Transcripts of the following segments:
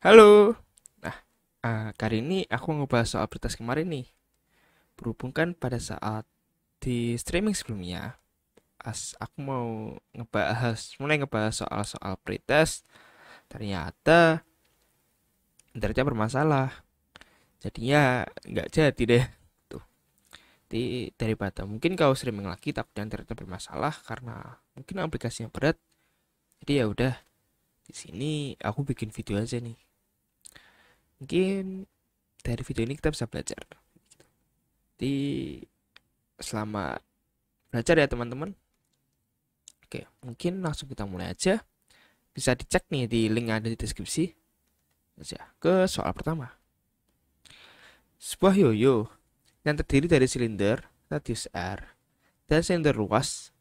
Halo. Nah, uh, kali ini aku ngebahas soal berita kemarin nih. Berhubung kan pada saat di streaming sebelumnya, as aku mau ngebahas mulai ngebahas soal-soal pretest, ternyata internetnya bermasalah. Jadinya nggak jadi deh. Tuh. Di, daripada mungkin kau streaming lagi takutnya internetnya bermasalah karena mungkin aplikasinya berat. Jadi ya udah di sini aku bikin video aja nih mungkin dari video ini kita bisa belajar Di selama belajar ya teman-teman oke mungkin langsung kita mulai aja bisa dicek nih di link yang ada di deskripsi aja ke soal pertama sebuah yoyo yang terdiri dari silinder radius R dan silinder luas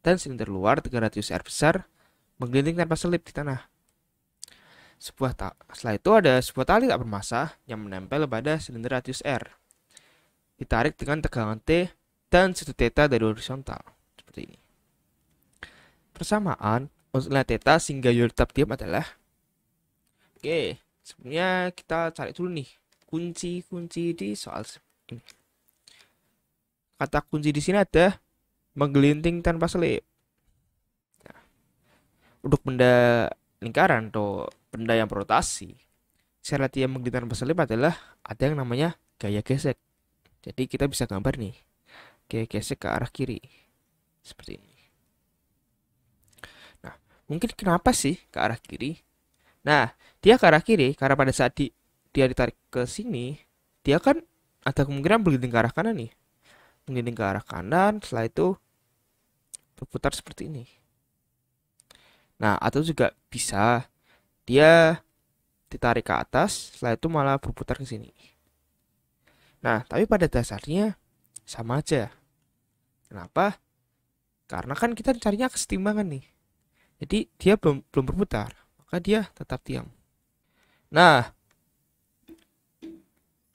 dan silinder luar radius R besar menggelinding tanpa selip di tanah sebuah ta- setelah itu ada sebuah tali tak bermasa yang menempel pada silinder radius R. Ditarik dengan tegangan T dan sudut theta dari horizontal. Seperti ini. Persamaan untuk nilai theta sehingga U tetap diam adalah Oke, sebelumnya kita cari dulu nih kunci-kunci di soal ini. Kata kunci di sini ada menggelinting tanpa selip. Nah, untuk benda lingkaran atau benda yang berotasi, syarat yang menggunakan pasal 5 adalah ada yang namanya gaya gesek. Jadi kita bisa gambar nih, gaya gesek ke arah kiri. Seperti ini. Nah, mungkin kenapa sih ke arah kiri? Nah, dia ke arah kiri karena pada saat di, dia ditarik ke sini, dia kan ada kemungkinan menggelinding ke arah kanan nih. Menggelinding ke arah kanan, setelah itu berputar seperti ini. Nah, atau juga bisa dia ditarik ke atas, setelah itu malah berputar ke sini. Nah, tapi pada dasarnya sama aja. Kenapa? Karena kan kita carinya kesetimbangan nih. Jadi dia belum belum berputar, maka dia tetap diam. Nah,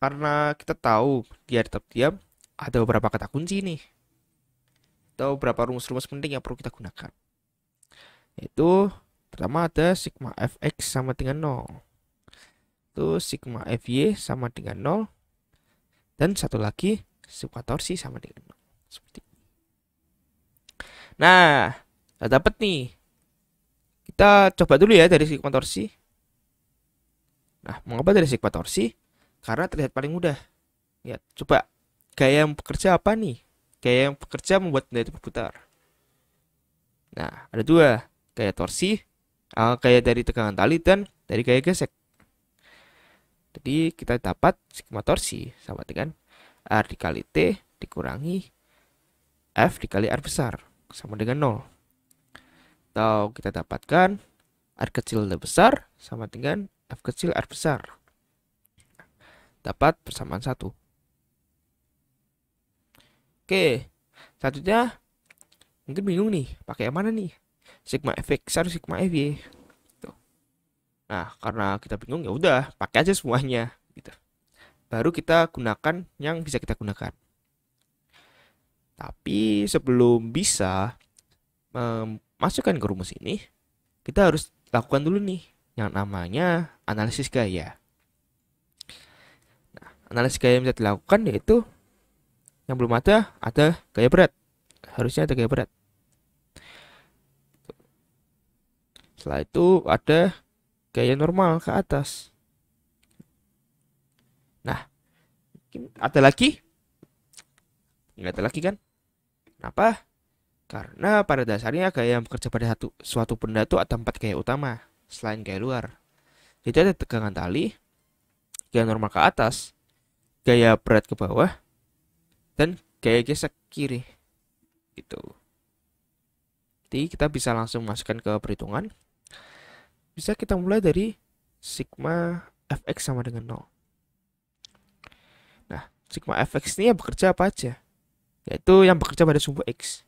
karena kita tahu dia tetap diam, ada beberapa kata kunci nih. Atau beberapa rumus-rumus penting yang perlu kita gunakan. Yaitu Pertama ada sigma fx sama dengan 0. Itu sigma fy sama dengan 0. Dan satu lagi sigma torsi sama dengan 0. Seperti ini. Nah, udah dapat nih. Kita coba dulu ya dari sigma torsi. Nah, mengapa dari sigma torsi? Karena terlihat paling mudah. Ya, coba gaya yang bekerja apa nih? Gaya yang bekerja membuat benda itu berputar. Nah, ada dua, gaya torsi uh, kayak dari tegangan tali dan dari gaya gesek. Jadi kita dapat sigma torsi sama dengan R dikali T dikurangi F dikali R besar sama dengan 0. Atau kita dapatkan R kecil lebih besar sama dengan F kecil R besar. Dapat persamaan satu. Oke, satunya mungkin bingung nih, pakai yang mana nih? sigma fx harus sigma fy gitu. nah karena kita bingung ya udah pakai aja semuanya gitu baru kita gunakan yang bisa kita gunakan tapi sebelum bisa memasukkan ke rumus ini kita harus lakukan dulu nih yang namanya analisis gaya nah, analisis gaya yang bisa dilakukan yaitu yang belum ada ada gaya berat harusnya ada gaya berat Setelah itu ada gaya normal ke atas. Nah, ada lagi? Nggak ada lagi kan? Kenapa? Karena pada dasarnya gaya yang bekerja pada satu, suatu benda itu ada empat gaya utama selain gaya luar. Jadi ada tegangan tali, gaya normal ke atas, gaya berat ke bawah, dan gaya gesek kiri. Gitu. Jadi kita bisa langsung masukkan ke perhitungan bisa kita mulai dari sigma fx sama dengan 0. Nah, sigma fx ini yang bekerja apa aja? Yaitu yang bekerja pada sumbu x.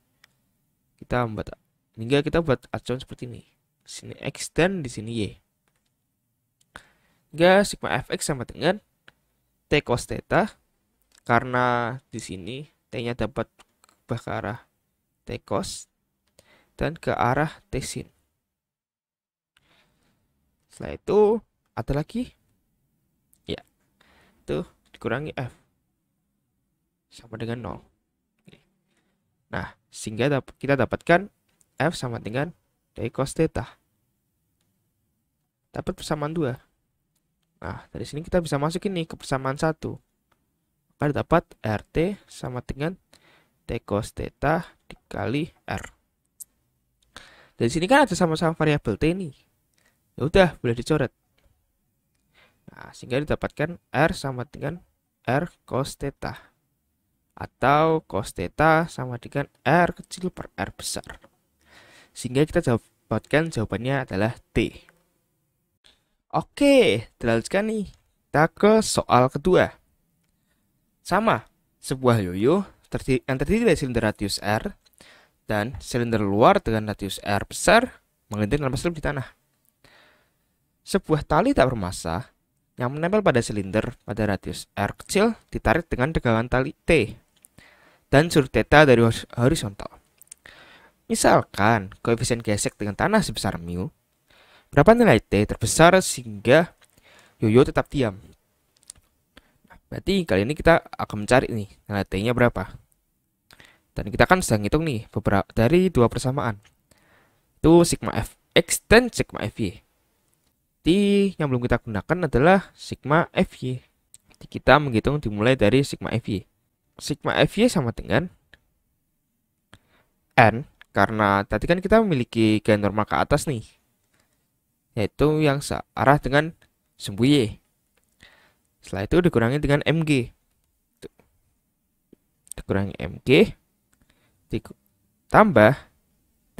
Kita buat hingga kita buat acuan seperti ini. Di sini x dan di sini y. Hingga sigma fx sama dengan t cos theta karena di sini t-nya dapat ke arah t cos dan ke arah t sin. Setelah itu ada lagi. Ya. Itu dikurangi F. Sama dengan 0. Nah, sehingga kita dapatkan F sama dengan dari cos theta. Dapat persamaan 2. Nah, dari sini kita bisa masukin nih ke persamaan 1. Maka dapat RT sama dengan T cos theta dikali R. Dari sini kan ada sama-sama variabel T nih ya udah boleh dicoret. Nah, sehingga didapatkan R sama dengan R cos theta. Atau cos theta sama dengan R kecil per R besar. Sehingga kita dapatkan jawabannya adalah T. Oke, dilanjutkan nih. Kita ke soal kedua. Sama, sebuah yoyo yang terdiri dari silinder radius R dan silinder luar dengan radius R besar menggantikan dalam di tanah. Sebuah tali tak bermassa yang menempel pada silinder pada radius R kecil ditarik dengan tegangan tali T dan sudut theta dari horizontal. Misalkan koefisien gesek dengan tanah sebesar mu, berapa nilai T terbesar sehingga yoyo tetap diam? Nah, berarti kali ini kita akan mencari nih nilai T-nya berapa. Dan kita kan sedang hitung nih beberapa dari dua persamaan. Itu sigma f x dan sigma Fy berarti yang belum kita gunakan adalah sigma FY. Jadi kita menghitung dimulai dari sigma FY. Sigma FY sama dengan N karena tadi kan kita memiliki gaya normal ke atas nih. Yaitu yang searah dengan sumbu Y. Setelah itu dikurangi dengan MG. Dikurangi MG. Ditambah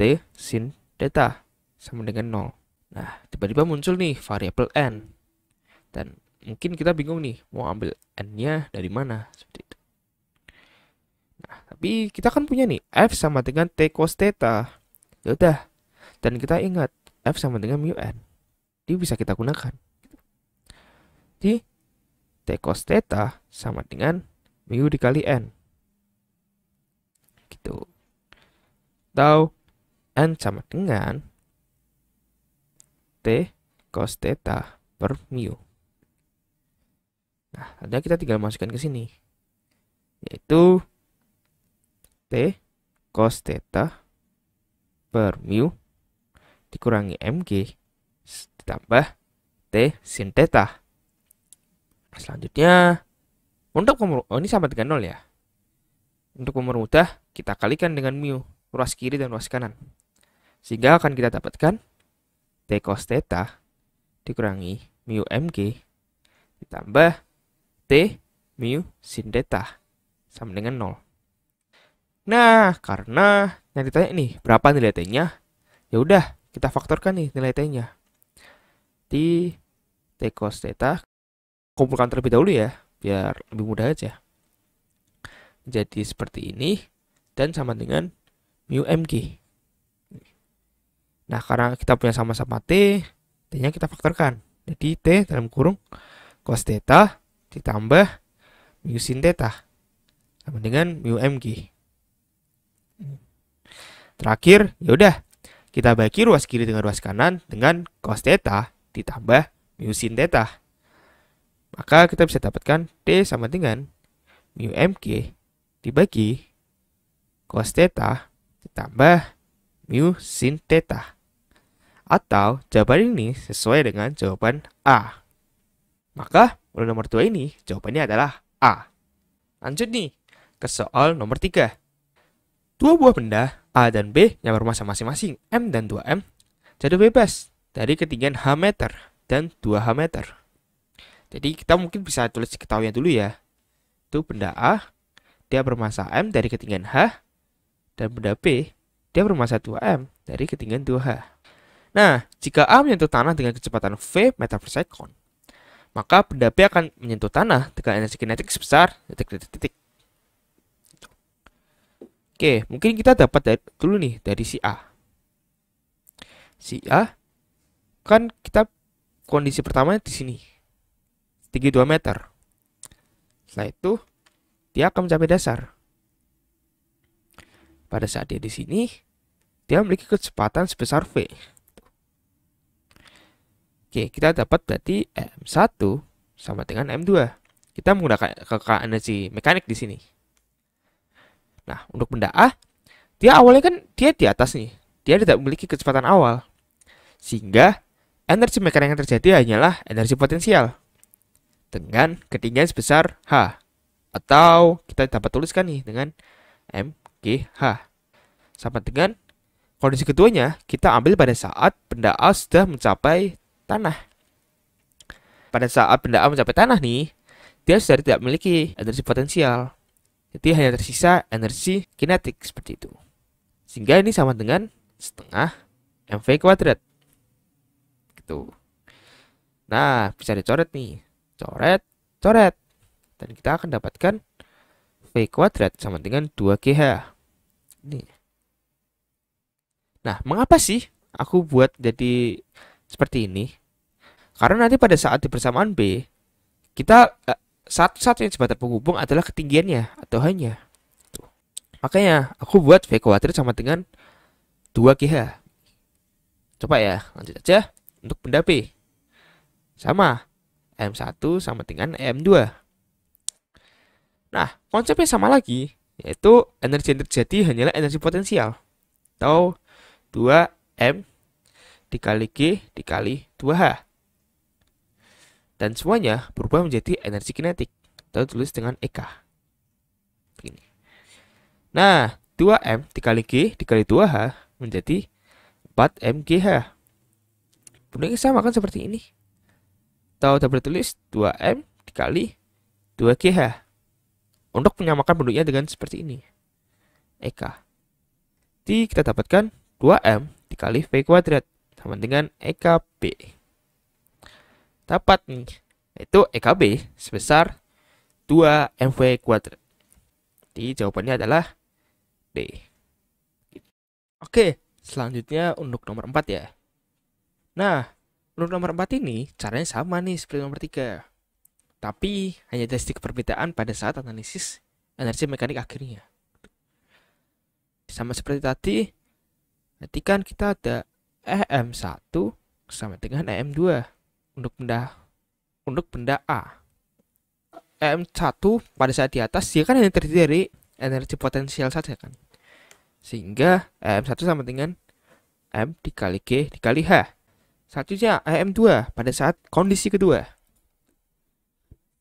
T sin theta sama dengan 0. Nah, tiba-tiba muncul nih variabel n. Dan mungkin kita bingung nih, mau ambil n-nya dari mana, seperti itu. Nah, tapi kita kan punya nih, f sama dengan t cos theta. yaudah Dan kita ingat, f sama dengan mu n. Ini bisa kita gunakan. Jadi, t cos theta sama dengan mu dikali n. Gitu. Tau, n sama dengan T cos theta per mu. Nah, ada kita tinggal masukkan ke sini. Yaitu T cos theta per mu dikurangi mg ditambah T sin theta. Nah, selanjutnya, untuk oh ini sama dengan 0 ya. Untuk mempermudah, kita kalikan dengan mu, ruas kiri dan ruas kanan. Sehingga akan kita dapatkan T cos theta dikurangi mu MG ditambah T mu sin theta sama dengan 0. Nah, karena yang ditanya ini berapa nilai T-nya? Ya udah, kita faktorkan nih nilai T-nya. T, T cos theta, kumpulkan terlebih dahulu ya, biar lebih mudah aja. Jadi seperti ini, dan sama dengan mu mg. Nah, karena kita punya sama-sama T, t kita faktorkan. Jadi T dalam kurung cos theta ditambah mu sin theta sama dengan mu mg. Terakhir, yaudah kita bagi ruas kiri dengan ruas kanan dengan cos theta ditambah mu sin theta. Maka kita bisa dapatkan T sama dengan mu mg dibagi cos theta ditambah mu sin theta. Atau jawaban ini sesuai dengan jawaban A. Maka urut nomor 2 ini jawabannya adalah A. Lanjut nih ke soal nomor 3. Dua buah benda A dan B yang bermassa masing-masing M dan 2M jatuh bebas dari ketinggian H meter dan 2H meter. Jadi kita mungkin bisa tulis ketahuinya dulu ya. Itu benda A, dia bermassa M dari ketinggian H, dan benda B dia bermassa 2m dari ketinggian 2h. Nah, jika A menyentuh tanah dengan kecepatan V meter per second, maka benda B akan menyentuh tanah dengan energi kinetik sebesar titik-titik. Oke, mungkin kita dapat dari, dulu nih dari si A. Si A kan kita kondisi pertamanya di sini. Tinggi 2 meter. Setelah itu dia akan mencapai dasar. Pada saat dia di sini, dia memiliki kecepatan sebesar V. Oke, kita dapat berarti M1 sama dengan M2. Kita menggunakan kekah energi mekanik di sini. Nah, untuk benda A, dia awalnya kan dia di atas nih. Dia tidak memiliki kecepatan awal. Sehingga energi mekanik yang terjadi hanyalah energi potensial dengan ketinggian sebesar H. Atau kita dapat tuliskan nih dengan MGH sama dengan Kondisi keduanya kita ambil pada saat benda A sudah mencapai tanah. Pada saat benda A mencapai tanah nih, dia sudah tidak memiliki energi potensial. Jadi hanya tersisa energi kinetik seperti itu. Sehingga ini sama dengan setengah mv kuadrat. Gitu. Nah, bisa dicoret nih. Coret, coret. Dan kita akan dapatkan V kuadrat sama dengan 2GH. Ini. Nah, mengapa sih aku buat jadi seperti ini? Karena nanti pada saat di persamaan B, kita eh, satu-satunya jembatan penghubung adalah ketinggiannya atau hanya. Makanya aku buat V kuadrat sama dengan 2GH. Coba ya, lanjut aja untuk benda B. Sama, M1 sama dengan M2. Nah, konsepnya sama lagi, yaitu energi yang terjadi hanyalah energi potensial atau 2M dikali G dikali 2H. Dan semuanya berubah menjadi energi kinetik. atau tulis dengan EK. Begini. Nah, 2M dikali G dikali 2H menjadi 4MGH. Kemudian kita samakan seperti ini. atau dapat tulis 2M dikali 2GH. Untuk menyamakan bentuknya dengan seperti ini. EK. Jadi kita dapatkan 2M dikali V kuadrat sama dengan EKB. Dapat nih, Itu EKB sebesar 2 MV kuadrat. Jadi jawabannya adalah D. Oke, selanjutnya untuk nomor 4 ya. Nah, untuk nomor 4 ini caranya sama nih seperti nomor 3. Tapi hanya ada sedikit perbedaan pada saat analisis energi mekanik akhirnya. Sama seperti tadi, Nanti kan kita ada EM1 sama dengan EM2 untuk benda untuk benda A. EM1 pada saat di atas dia kan hanya terdiri dari energi potensial saja kan. Sehingga EM1 sama dengan M dikali G dikali H. satunya EM2 pada saat kondisi kedua.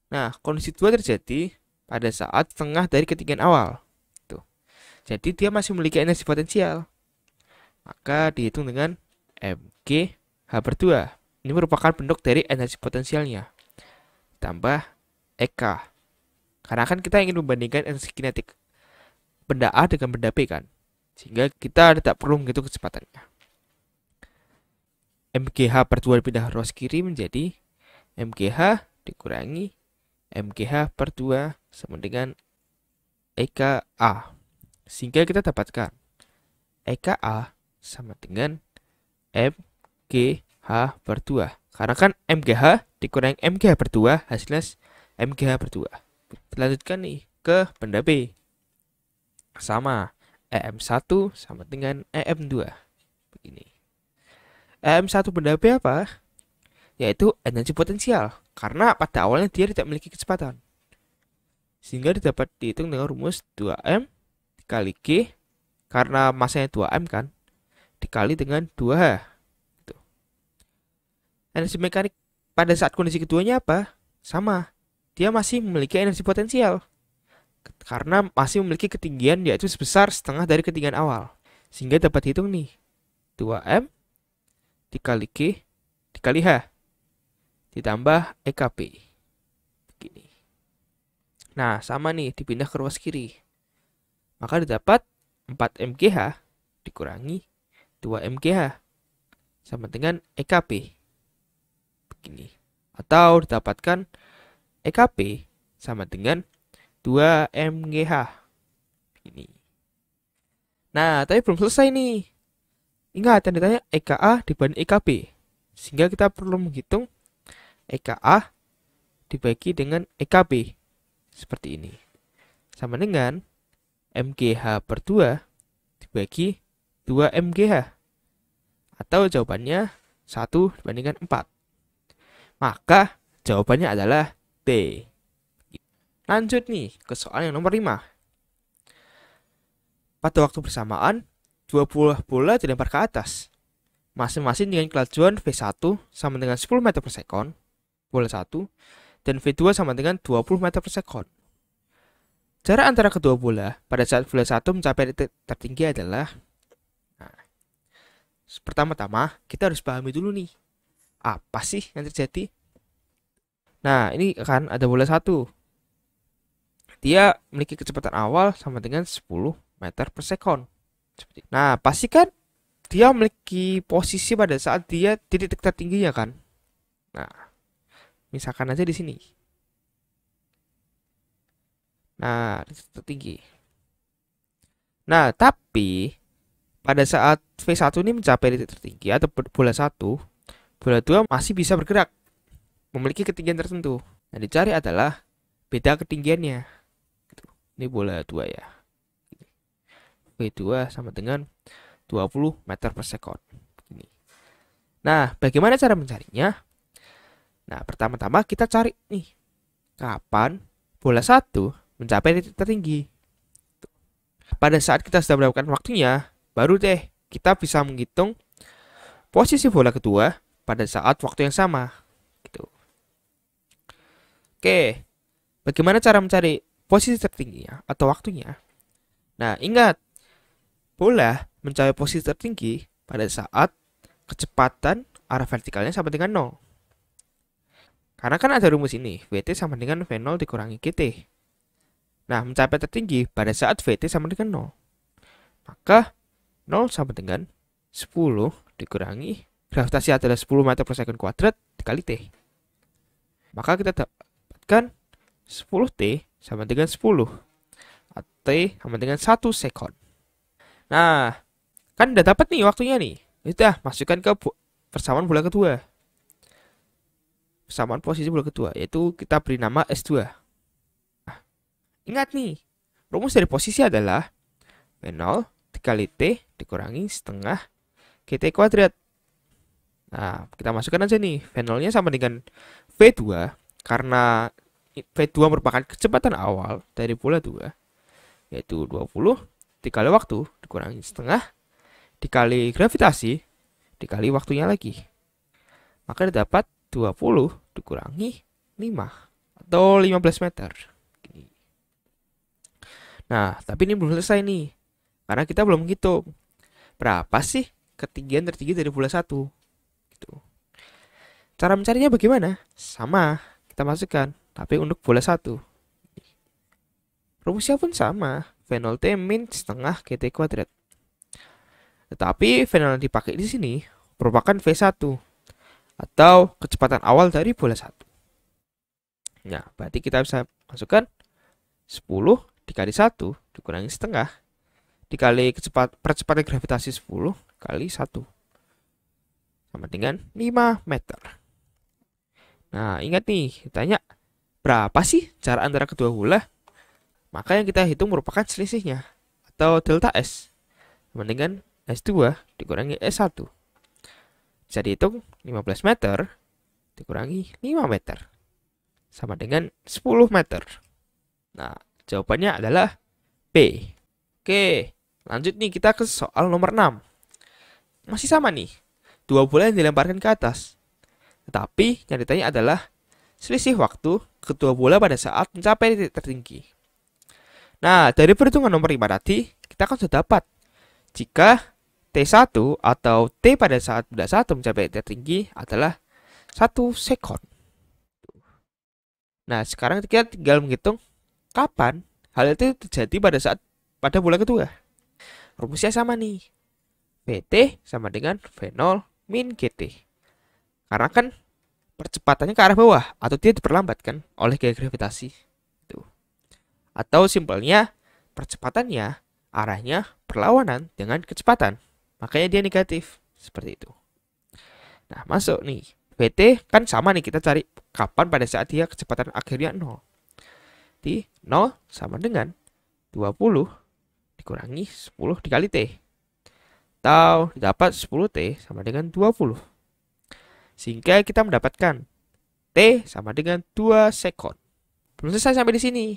Nah, kondisi kedua terjadi pada saat tengah dari ketinggian awal. Tuh. Jadi dia masih memiliki energi potensial maka dihitung dengan mg H per 2. Ini merupakan bentuk dari energi potensialnya. Tambah EK. Karena kan kita ingin membandingkan energi kinetik benda A dengan benda B kan. Sehingga kita tidak perlu menghitung kecepatannya. MGH per 2 pindah ruas kiri menjadi MGH dikurangi MGH per 2 sama dengan EKA. Sehingga kita dapatkan EKA sama dengan MGH per 2. Karena kan MGH dikurangi MGH per 2 hasilnya MGH per 2. Lanjutkan nih ke benda B. Sama EM1 sama dengan EM2. Begini. EM1 benda B apa? Yaitu energi potensial. Karena pada awalnya dia tidak memiliki kecepatan. Sehingga dapat dihitung dengan rumus 2M dikali G karena masanya 2M kan dikali dengan 2H. Gitu. Energi mekanik pada saat kondisi keduanya apa? Sama. Dia masih memiliki energi potensial. Karena masih memiliki ketinggian yaitu sebesar setengah dari ketinggian awal. Sehingga dapat hitung nih. 2M dikali g dikali H ditambah EKP. Begini. Nah, sama nih dipindah ke ruas kiri. Maka didapat 4 MGH dikurangi 2 MGH sama dengan EKP. Begini. Atau didapatkan EKP sama dengan 2 MGH. Begini. Nah, tapi belum selesai nih. Ingat, yang ditanya EKA dibanding EKP. Sehingga kita perlu menghitung EKA dibagi dengan EKP. Seperti ini. Sama dengan MGH per 2 dibagi 2 MGH. Atau jawabannya 1 dibandingkan 4. Maka jawabannya adalah D. Lanjut nih ke soal yang nomor 5. Pada waktu bersamaan, dua buah bola dilempar ke atas. Masing-masing dengan kelajuan V1 sama dengan 10 meter per sekon, bola 1, dan V2 sama dengan 20 meter per sekon. Jarak antara kedua bola pada saat bola 1 mencapai titik tertinggi adalah pertama-tama kita harus pahami dulu nih apa sih yang terjadi. Nah ini kan ada bola satu. Dia memiliki kecepatan awal sama dengan 10 meter per second. Nah pasti kan dia memiliki posisi pada saat dia titik tertingginya kan. Nah misalkan aja di sini. Nah tertinggi. Nah tapi pada saat V1 ini mencapai titik tertinggi atau bola 1, bola 2 masih bisa bergerak, memiliki ketinggian tertentu. Yang dicari adalah beda ketinggiannya. Gitu. Ini bola 2 ya. Gitu. V2 sama dengan 20 meter per sekon. Nah, bagaimana cara mencarinya? Nah, pertama-tama kita cari nih kapan bola 1 mencapai titik tertinggi. Pada saat kita sudah melakukan waktunya, Baru deh kita bisa menghitung posisi bola kedua pada saat waktu yang sama. Gitu. Oke, bagaimana cara mencari posisi tertingginya atau waktunya? Nah, ingat, bola mencapai posisi tertinggi pada saat kecepatan arah vertikalnya sama dengan 0. Karena kan ada rumus ini, VT sama dengan V0 dikurangi GT. Nah, mencapai tertinggi pada saat VT sama dengan 0. Maka 0 sama dengan 10 dikurangi gravitasi adalah 10 meter per second kuadrat dikali T. Maka kita dapatkan 10T sama dengan 10. T sama dengan 1 second. Nah, kan udah dapat nih waktunya nih. Sudah, masukkan ke persamaan bola kedua. Persamaan posisi bola kedua, yaitu kita beri nama S2. Nah, ingat nih, rumus dari posisi adalah V0 dikali T dikurangi setengah GT kuadrat. Nah, kita masukkan aja nih v nya sama dengan V2 karena V2 merupakan kecepatan awal dari bola 2 yaitu 20 dikali waktu dikurangi setengah dikali gravitasi dikali waktunya lagi. Maka dapat 20 dikurangi 5 atau 15 meter. Nah, tapi ini belum selesai nih. Karena kita belum gitu berapa sih ketinggian tertinggi dari bola 1. Gitu. Cara mencarinya bagaimana? Sama, kita masukkan, tapi untuk bola 1. Rumusnya pun sama, v v0 T min setengah GT kuadrat. Tetapi v v0 yang dipakai di sini merupakan V1 atau kecepatan awal dari bola 1. Nah, berarti kita bisa masukkan 10 dikali 1 dikurangi setengah dikali kecepat, percepatan gravitasi 10 kali 1 sama dengan 5 meter. Nah, ingat nih, ditanya berapa sih jarak antara kedua hula? Maka yang kita hitung merupakan selisihnya atau delta S sama dengan S2 dikurangi S1. Bisa dihitung 15 meter dikurangi 5 meter sama dengan 10 meter. Nah, jawabannya adalah B. Oke. Lanjut nih kita ke soal nomor 6. Masih sama nih. Dua bola yang dilemparkan ke atas. Tetapi yang ditanya adalah selisih waktu kedua bola pada saat mencapai titik tertinggi. Nah, dari perhitungan nomor 5 tadi, kita akan sudah dapat jika T1 atau T pada saat bola satu mencapai titik tertinggi adalah 1 sekon. Nah, sekarang kita tinggal menghitung kapan hal itu terjadi pada saat pada bola kedua. Rumusnya sama nih. vt sama dengan v0 min GT. Karena kan percepatannya ke arah bawah atau dia diperlambatkan oleh gaya gravitasi. Tuh. Gitu. Atau simpelnya percepatannya arahnya perlawanan dengan kecepatan. Makanya dia negatif. Seperti itu. Nah, masuk nih. VT kan sama nih kita cari kapan pada saat dia kecepatan akhirnya 0. Di 0 sama dengan 20 dikurangi 10 dikali T. Atau dapat 10T sama dengan 20. Sehingga kita mendapatkan T sama dengan 2 sekon. Belum selesai sampai di sini.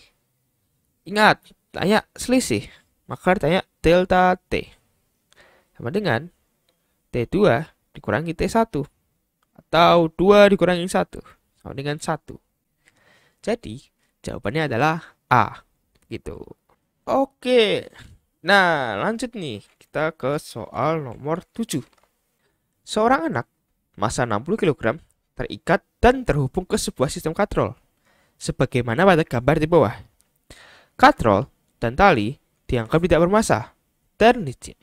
Ingat, tanya selisih. Maka tanya delta T. Sama dengan T2 dikurangi T1. Atau 2 dikurangi 1. Sama dengan 1. Jadi, jawabannya adalah A. Gitu. Oke. Nah, lanjut nih. Kita ke soal nomor 7. Seorang anak, massa 60 kg, terikat dan terhubung ke sebuah sistem katrol. Sebagaimana pada gambar di bawah. Katrol dan tali dianggap tidak bermasa dan licin.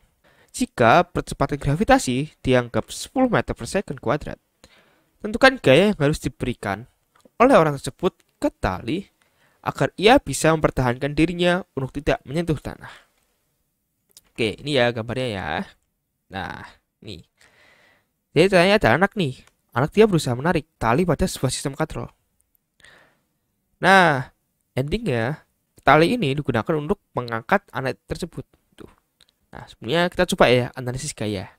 Jika percepatan gravitasi dianggap 10 meter per second kuadrat. Tentukan gaya yang harus diberikan oleh orang tersebut ke tali agar ia bisa mempertahankan dirinya untuk tidak menyentuh tanah. Oke, ini ya gambarnya ya. Nah, nih. Jadi ternyata ada anak nih. Anak dia berusaha menarik tali pada sebuah sistem katrol. Nah, endingnya tali ini digunakan untuk mengangkat anak tersebut. Tuh. Nah, sebelumnya kita coba ya analisis gaya.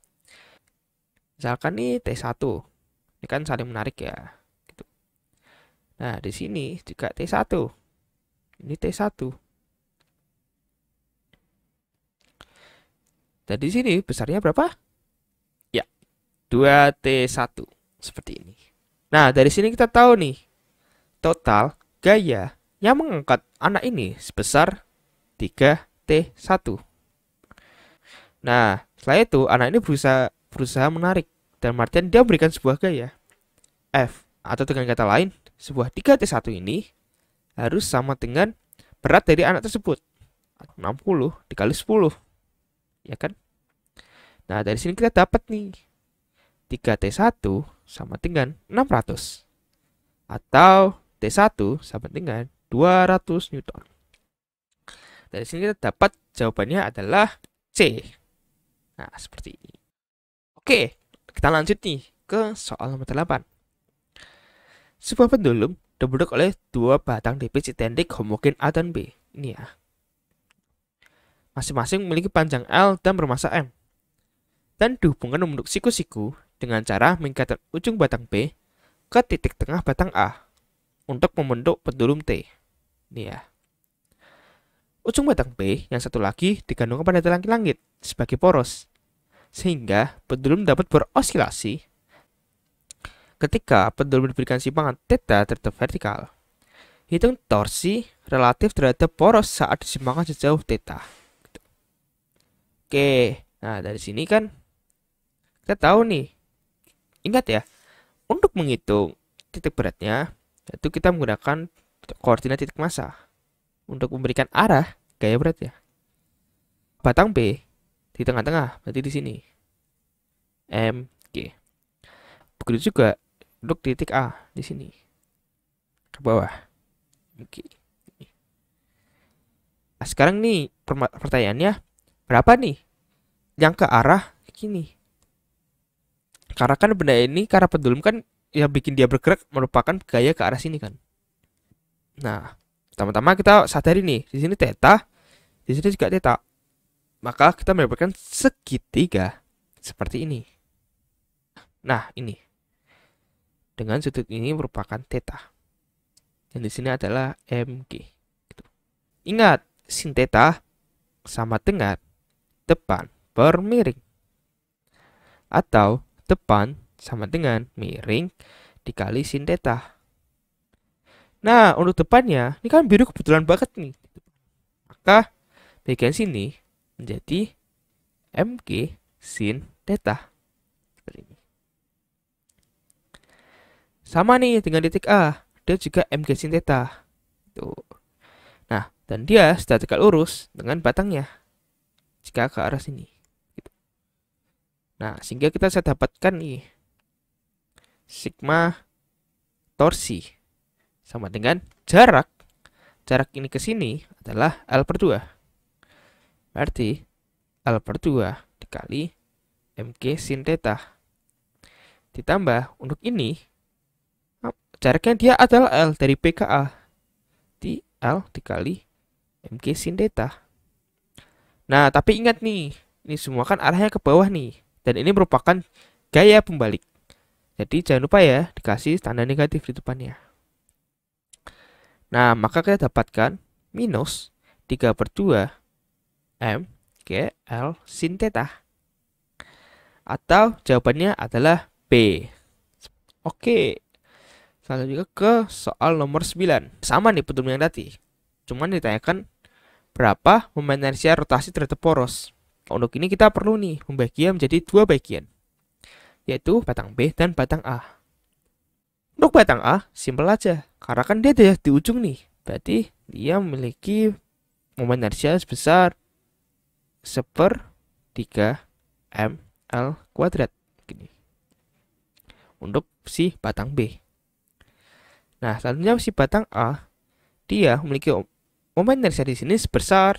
Misalkan nih T1. Ini kan saling menarik ya. Gitu. Nah, di sini juga T1. Ini T1. Dan di sini besarnya berapa? Ya, 2T1. Seperti ini. Nah, dari sini kita tahu nih, total gaya yang mengangkat anak ini sebesar 3T1. Nah, setelah itu anak ini berusaha berusaha menarik dan Martin dia memberikan sebuah gaya F atau dengan kata lain sebuah 3T1 ini harus sama dengan berat dari anak tersebut 60 dikali 10 ya kan? Nah, dari sini kita dapat nih 3T1 sama dengan 600 atau T1 sama dengan 200 Newton. Dari sini kita dapat jawabannya adalah C. Nah, seperti ini. Oke, kita lanjut nih ke soal nomor 8. Sebuah pendulum dibentuk oleh dua batang DP citendek homogen A dan B. Ini ya, masing-masing memiliki panjang L dan bermassa M. Dan dihubungkan membentuk siku-siku dengan cara mengikatkan ujung batang B ke titik tengah batang A untuk membentuk pendulum T. Ini ya. Ujung batang B yang satu lagi digandung pada telang langit sebagai poros, sehingga pendulum dapat berosilasi ketika pendulum diberikan simpangan theta terhadap vertikal. Hitung torsi relatif terhadap poros saat disimpangkan sejauh theta. Oke, nah dari sini kan kita tahu nih. Ingat ya, untuk menghitung titik beratnya, yaitu kita menggunakan koordinat titik massa untuk memberikan arah gaya berat ya. Batang B di tengah-tengah, berarti di sini. M, G. Begitu juga untuk titik A di sini. Ke bawah. Oke. Nah, sekarang nih pertanyaannya, berapa nih? Yang ke arah gini. Karena kan benda ini, karena pendulum kan yang bikin dia bergerak merupakan gaya ke arah sini kan. Nah, pertama-tama kita sadari nih, di sini teta di sini juga teta Maka kita mendapatkan segitiga seperti ini. Nah, ini. Dengan sudut ini merupakan teta Dan di sini adalah MG. Gitu. Ingat, sin teta sama dengan depan per miring. Atau depan sama dengan miring dikali sin theta. Nah, untuk depannya, ini kan biru kebetulan banget nih. Maka bagian sini menjadi MG sin theta. Sama nih dengan titik A, dia juga MG sin theta. Tuh. Nah, dan dia sudah tegak lurus dengan batangnya jika ke arah sini. Gitu. Nah, sehingga kita bisa dapatkan nih sigma torsi sama dengan jarak jarak ini ke sini adalah L per 2. Berarti L per 2 dikali MG sin theta. Ditambah untuk ini jaraknya dia adalah L dari PKA. Di L dikali MG sin theta. Nah, tapi ingat nih, ini semua kan arahnya ke bawah nih. Dan ini merupakan gaya pembalik. Jadi jangan lupa ya, dikasih tanda negatif di depannya. Nah, maka kita dapatkan minus 3 per 2 M G L sin theta. Atau jawabannya adalah B. Oke. Selanjutnya ke soal nomor 9. Sama nih petunjuk yang tadi. Cuman ditanyakan berapa momen inersia rotasi terhadap poros. Untuk ini kita perlu nih membaginya menjadi dua bagian, yaitu batang B dan batang A. Untuk batang A, simpel aja, karena kan dia ada di ujung nih, berarti dia memiliki momen inersia sebesar seper 3 ml kuadrat. Gini. Untuk si batang B. Nah, selanjutnya si batang A, dia memiliki Momen inersia di sini sebesar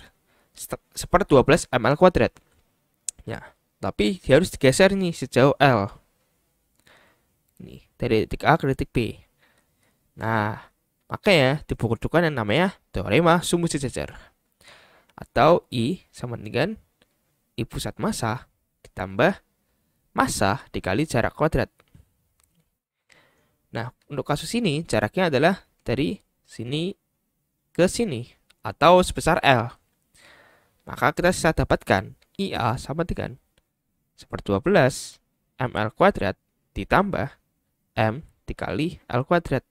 seper 12 ml kuadrat. Ya, tapi dia harus digeser nih sejauh L. Nih, dari titik A ke titik B. Nah, makanya dibutuhkan yang namanya teorema sumbu sejajar. Atau I sama dengan I pusat massa ditambah massa dikali jarak kuadrat. Nah, untuk kasus ini jaraknya adalah dari sini ke sini atau sebesar L. Maka kita bisa dapatkan IA sama dengan 12 ML kuadrat ditambah M dikali L kuadrat.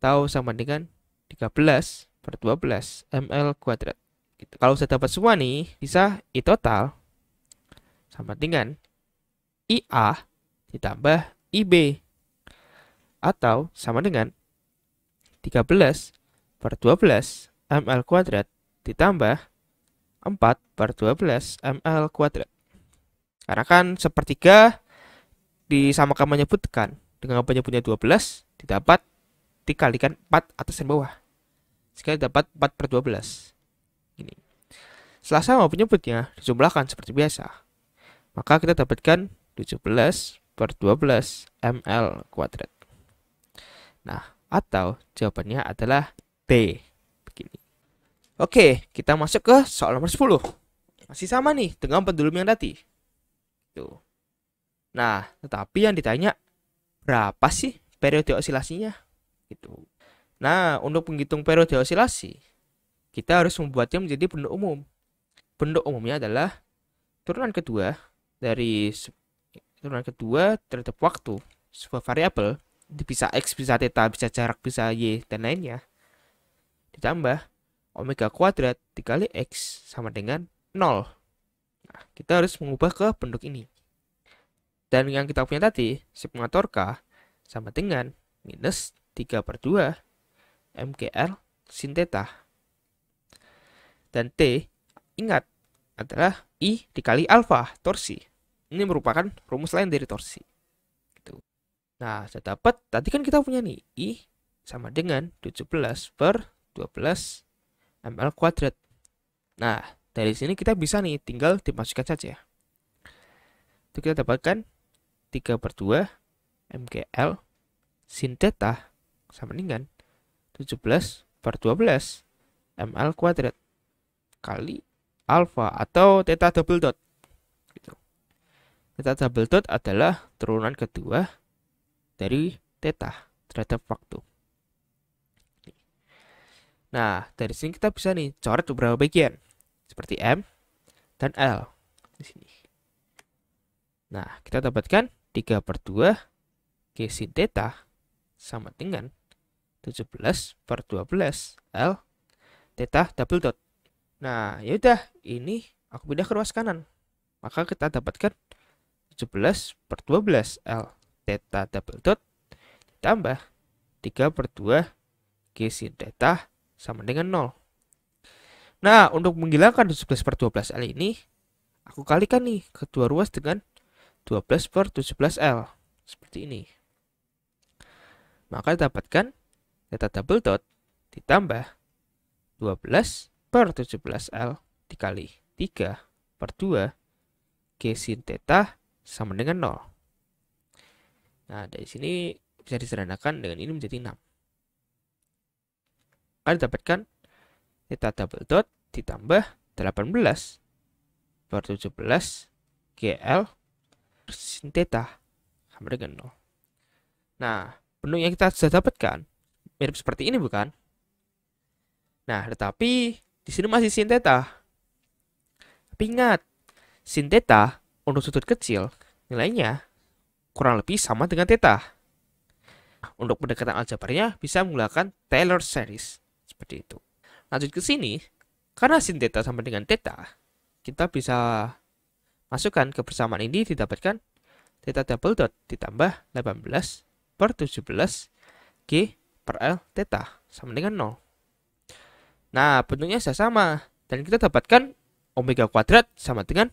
Tau sama dengan 13 per 12 ML kuadrat. Gitu. Kalau sudah dapat semua nih, bisa I total sama dengan IA ditambah IB atau sama dengan 13 per 12 ml kuadrat ditambah 4 per 12 ml kuadrat. Karena kan sepertiga disamakan menyebutkan dengan penyebutnya 12 didapat dikalikan 4 atas dan bawah. Sehingga dapat 4 per 12. Ini. Setelah sama penyebutnya dijumlahkan seperti biasa. Maka kita dapatkan 17 per 12 ml kuadrat. Nah, atau jawabannya adalah D. Oke, kita masuk ke soal nomor 10. Masih sama nih dengan pendulum yang tadi. Tuh. Nah, tetapi yang ditanya berapa sih periode osilasinya? Gitu. Nah, untuk menghitung periode osilasi, kita harus membuatnya menjadi bentuk umum. Bentuk umumnya adalah turunan kedua dari turunan kedua terhadap waktu sebuah variabel bisa x bisa theta bisa jarak bisa y dan lainnya ditambah omega kuadrat dikali X sama dengan 0. Nah, kita harus mengubah ke bentuk ini. Dan yang kita punya tadi, sigma K sama dengan minus 3 per 2 MGL sin theta. Dan T, ingat, adalah I dikali alfa, torsi. Ini merupakan rumus lain dari torsi. Gitu. Nah, saya dapat. Tadi kan kita punya nih, I sama dengan 17 per 12 ml kuadrat. Nah, dari sini kita bisa nih tinggal dimasukkan saja. Itu kita dapatkan 3 per 2 MGL sin theta sama dengan 17 per 12 ML kuadrat kali alfa atau theta double dot. Gitu. Theta double dot adalah turunan kedua dari theta terhadap waktu. Nah, dari sini kita bisa nih coret beberapa bagian seperti M dan L di sini. Nah, kita dapatkan 3 per 2 G sin theta sama dengan 17 per 12 L theta double dot. Nah, yaudah ini aku pindah ke ruas kanan. Maka kita dapatkan 17 per 12 L theta double dot ditambah 3 per 2 G sin theta sama dengan 0. Nah, untuk menghilangkan 17 per 12L ini, aku kalikan nih kedua ruas dengan 12 per 17L. Seperti ini. Maka dapatkan data double dot ditambah 12 per 17L dikali 3 per 2 G sin theta sama dengan 0. Nah, dari sini bisa disederhanakan dengan ini menjadi 6. Maka didapatkan theta double dot ditambah 18 per 17 GL sin theta sama dengan 0. Nah, bentuk yang kita sudah dapatkan mirip seperti ini bukan? Nah, tetapi di sini masih sin theta. Tapi ingat, sin theta untuk sudut kecil nilainya kurang lebih sama dengan theta. Untuk pendekatan aljabarnya bisa menggunakan Taylor series seperti itu. Lanjut ke sini, karena sin theta sama dengan theta, kita bisa masukkan ke persamaan ini didapatkan theta double dot ditambah 18 per 17 G per L theta sama dengan 0. Nah, bentuknya sudah sama. Dan kita dapatkan omega kuadrat sama dengan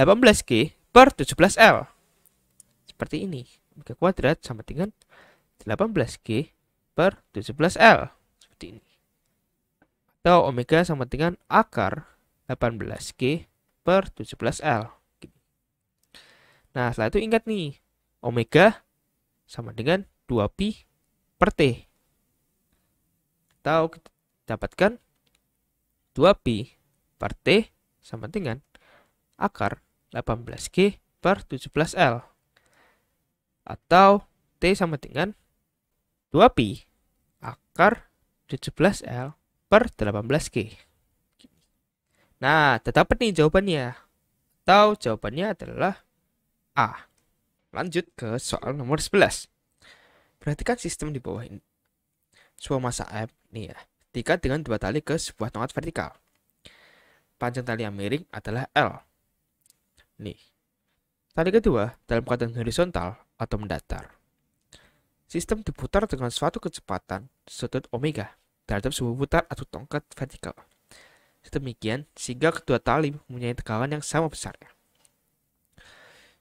18G per 17L. Seperti ini. Omega kuadrat sama dengan 18G per 17L. Seperti ini atau omega sama dengan akar 18G per 17L. Nah, setelah itu ingat nih, omega sama dengan 2pi per T. Atau kita dapatkan 2pi per T sama dengan akar 18G per 17L. Atau T sama dengan 2pi akar 17L per 18 k. Nah, tetap nih jawabannya. Tahu jawabannya adalah A. Lanjut ke soal nomor 11. Perhatikan sistem di bawah ini. Sebuah masa F nih ya. Terikat dengan dua tali ke sebuah tongkat vertikal. Panjang tali yang miring adalah L. Nih. Tali kedua dalam keadaan horizontal atau mendatar sistem diputar dengan suatu kecepatan sudut omega terhadap sebuah putar atau tongkat vertikal. Sedemikian, sehingga kedua tali mempunyai tegangan yang sama besarnya.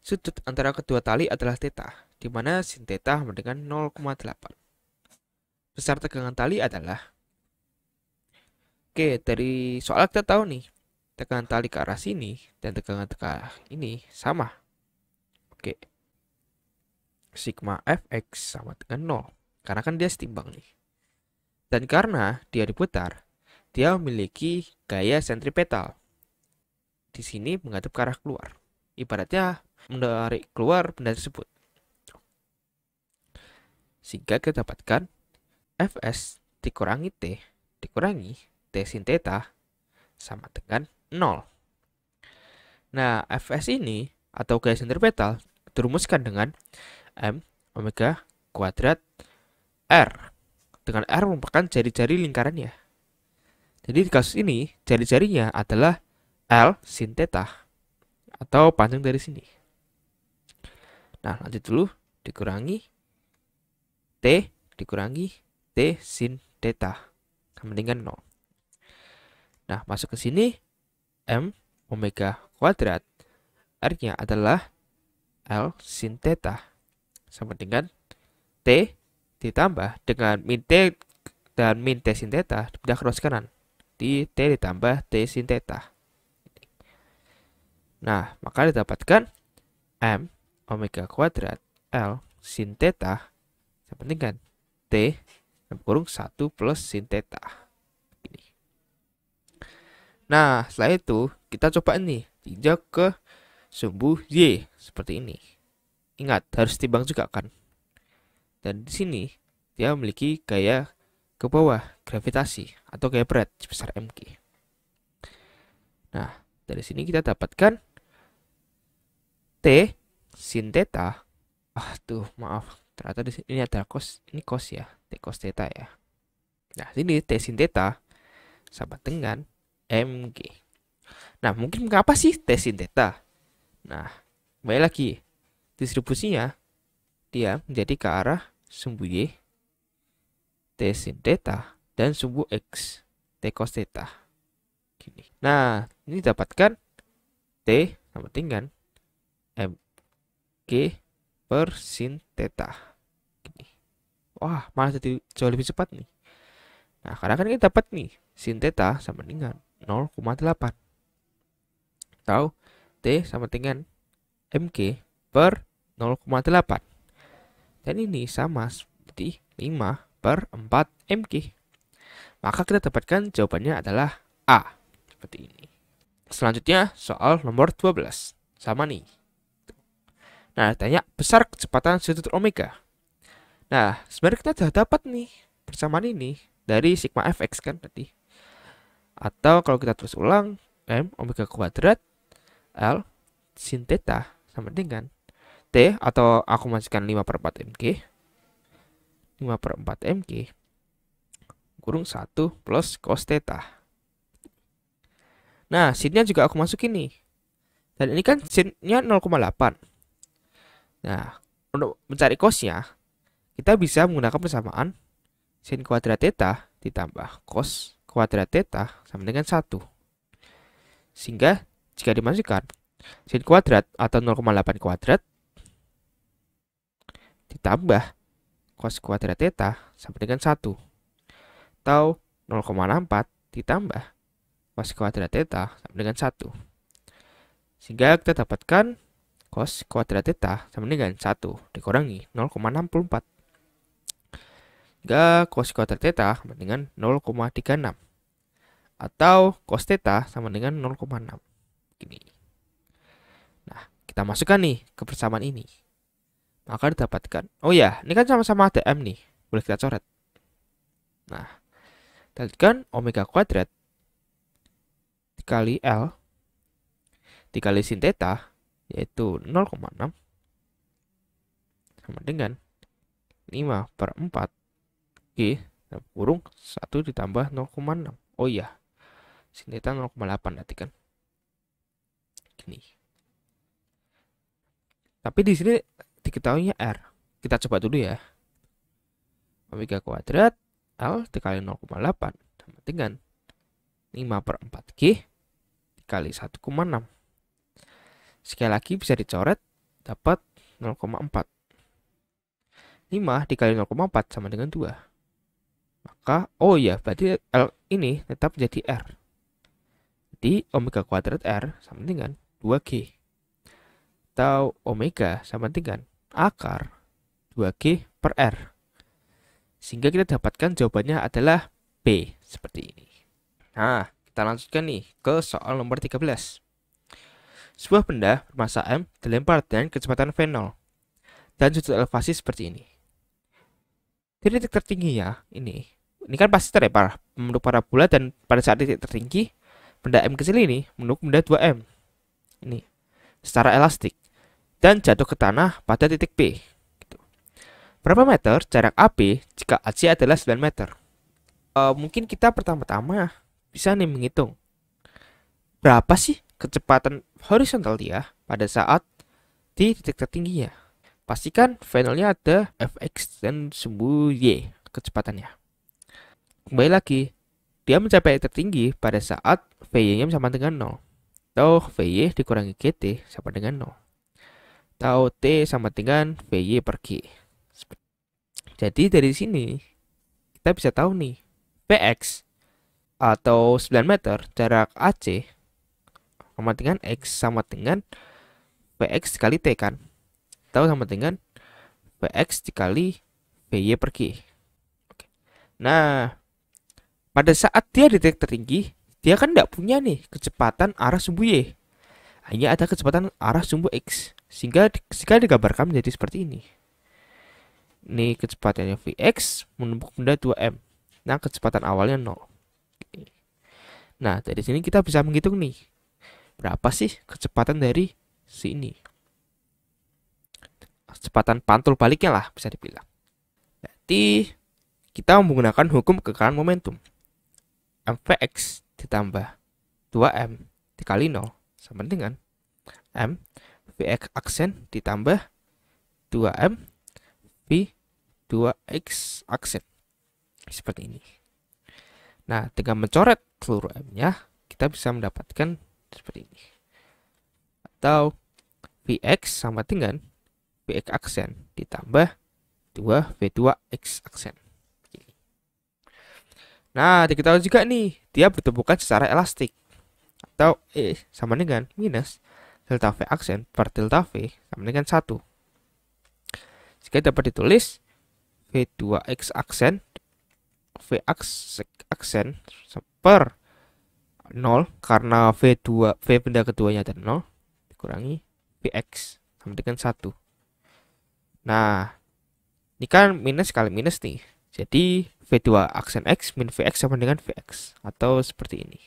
Sudut antara kedua tali adalah theta, di mana sin theta sama dengan 0,8. Besar tegangan tali adalah Oke, dari soal kita tahu nih, tegangan tali ke arah sini dan tegangan tegak ini sama. Oke. Sigma Fx sama dengan 0. Karena kan dia setimbang nih. Dan karena dia diputar, dia memiliki gaya sentripetal. Di sini menghadap ke arah keluar. Ibaratnya menarik keluar benda tersebut. Sehingga kita dapatkan Fs dikurangi T dikurangi T sin theta sama dengan 0. Nah, Fs ini atau gaya sentripetal dirumuskan dengan M omega kuadrat R dengan R merupakan jari-jari lingkarannya. Jadi di kasus ini, jari-jarinya adalah L sin theta atau panjang dari sini. Nah, lanjut dulu dikurangi T dikurangi T sin theta sama kan dengan 0. Nah, masuk ke sini M omega kuadrat R-nya adalah L sin theta sama dengan T ditambah dengan min T dan min T sin theta pindah ke kanan di T ditambah T sin theta. Nah, maka didapatkan M omega kuadrat L sin theta saya pentingkan T kurung 1 plus sin theta. Nah, setelah itu kita coba ini tinjau ke sumbu Y seperti ini. Ingat, harus timbang juga kan? Dan di sini dia memiliki gaya ke bawah gravitasi atau gaya berat sebesar mg. Nah, dari sini kita dapatkan T sin theta. Ah, tuh, maaf. Ternyata di sini ada cos, ini cos ya, T cos theta ya. Nah, sini T sin theta sama dengan mg. Nah, mungkin mengapa sih T sin theta? Nah, kembali lagi distribusinya dia menjadi ke arah sumbu Y, T sin theta, dan sumbu X, T cos theta. Gini. Nah, ini dapatkan T, sama dengan M, G per sin theta. Gini. Wah, malah jadi jauh lebih cepat nih. Nah, karena kan kita dapat nih, sin theta sama dengan 0,8. Atau T sama dengan MG per 0,8. Dan ini sama seperti 5 per 4 MK. Maka kita dapatkan jawabannya adalah A. Seperti ini. Selanjutnya soal nomor 12. Sama nih. Nah, tanya besar kecepatan sudut omega. Nah, sebenarnya kita sudah dapat nih persamaan ini dari sigma fx kan tadi. Atau kalau kita tulis ulang, m omega kuadrat L sin theta sama dengan T atau aku masukkan 5 per 4 MK 5 per 4 MK kurung 1 plus cos theta nah sinnya juga aku masukin nih dan ini kan sinnya 0,8 nah untuk mencari cosnya kita bisa menggunakan persamaan sin kuadrat theta ditambah cos kuadrat theta sama dengan 1. Sehingga jika dimasukkan sin kuadrat atau 0,8 kuadrat ditambah cos kuadrat theta sama dengan 1. Atau 0,64 ditambah cos kuadrat theta sama dengan 1. Sehingga kita dapatkan cos kuadrat theta sama dengan 1 dikurangi 0,64. Sehingga cos kuadrat theta sama dengan 0,36. Atau cos theta sama dengan 0,6. Gini. Nah, kita masukkan nih ke persamaan ini maka didapatkan. Oh ya, ini kan sama-sama M nih. Boleh kita coret. Nah, dapatkan omega kuadrat dikali L dikali sin theta yaitu 0,6 sama dengan 5 per 4 G kurung 1 ditambah 0,6 oh ya sin theta 0,8 nanti kan gini tapi di sini diketahuinya R. Kita coba dulu ya. Omega kuadrat L dikali 0,8 sama dengan 5 per 4G dikali 1,6. Sekali lagi bisa dicoret dapat 0,4. 5 dikali 0,4 sama dengan 2. Maka, oh ya, berarti L ini tetap menjadi R. Jadi, omega kuadrat R sama dengan 2G atau omega sama dengan akar 2G per R. Sehingga kita dapatkan jawabannya adalah B seperti ini. Nah, kita lanjutkan nih ke soal nomor 13. Sebuah benda bermassa M dilempar dengan kecepatan V0 dan sudut elevasi seperti ini. Jadi titik tertingginya ini, ini kan pasti terlempar menurut parabola dan pada saat titik tertinggi, benda M kecil ini menurut benda 2M. Ini, secara elastik dan jatuh ke tanah pada titik P. Gitu. Berapa meter jarak AP jika AC adalah 9 meter? E, mungkin kita pertama-tama bisa nih menghitung berapa sih kecepatan horizontal dia pada saat di titik tertingginya. Pastikan finalnya ada fx dan sumbu y kecepatannya. Kembali lagi, dia mencapai tertinggi pada saat vy-nya sama dengan 0. Atau vy dikurangi gt sama dengan 0 tau T sama dengan VY per G. Jadi dari sini kita bisa tahu nih px atau 9 meter jarak AC sama dengan X sama dengan px kali T kan tahu sama dengan px dikali VY per G. Nah, pada saat dia di titik tertinggi, dia kan tidak punya nih kecepatan arah sumbu Y hanya ada kecepatan arah sumbu x sehingga jika digambarkan menjadi seperti ini ini kecepatannya vx menumpuk benda 2m nah kecepatan awalnya 0 nah dari sini kita bisa menghitung nih berapa sih kecepatan dari sini kecepatan pantul baliknya lah bisa dibilang berarti kita menggunakan hukum kekalan momentum mvx ditambah 2m dikali 0 sama dengan M VX aksen ditambah 2M V2X aksen. Seperti ini. Nah, dengan mencoret seluruh M-nya, kita bisa mendapatkan seperti ini. Atau VX sama dengan VX aksen ditambah 2 V2X aksen. Nah, diketahui juga nih, dia bertumbukan secara elastik atau E sama dengan minus delta V aksen per delta V sama dengan satu Jika dapat ditulis V2X aksen V aksen per 0 karena V2 V benda keduanya ada 0 dikurangi VX sama dengan satu Nah, ini kan minus kali minus nih. Jadi V2 aksen X min VX sama dengan VX atau seperti ini.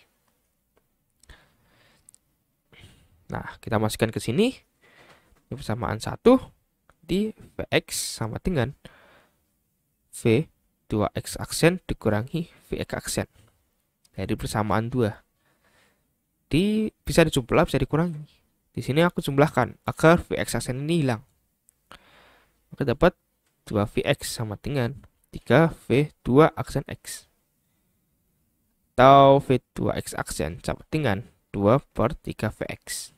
Nah, kita masukkan ke sini. Ini persamaan 1 di Vx sama dengan V 2X aksen dikurangi Vx aksen. Nah, Dari persamaan 2. Di, bisa dijumlah, bisa dikurangi. Di sini aku jumlahkan agar Vx aksen ini hilang. Maka dapat 2Vx sama dengan 3V2 aksen X. Atau V2X aksen sama dengan 2 per 3Vx.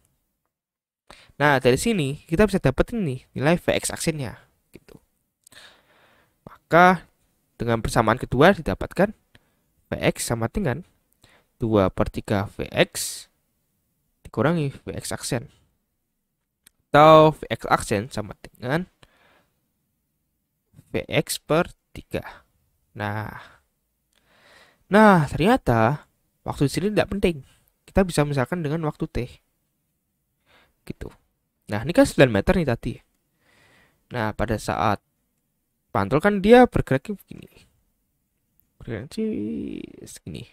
Nah, dari sini kita bisa dapetin nih nilai VX aksennya gitu. Maka dengan persamaan kedua didapatkan VX sama dengan 2 per 3 VX dikurangi VX aksen. Atau VX aksen sama dengan VX per 3. Nah, nah ternyata waktu di sini tidak penting. Kita bisa misalkan dengan waktu T. Gitu. Nah, ini kan 9 meter nih tadi. Nah, pada saat pantul kan dia bergeraknya begini. Bergeraknya segini.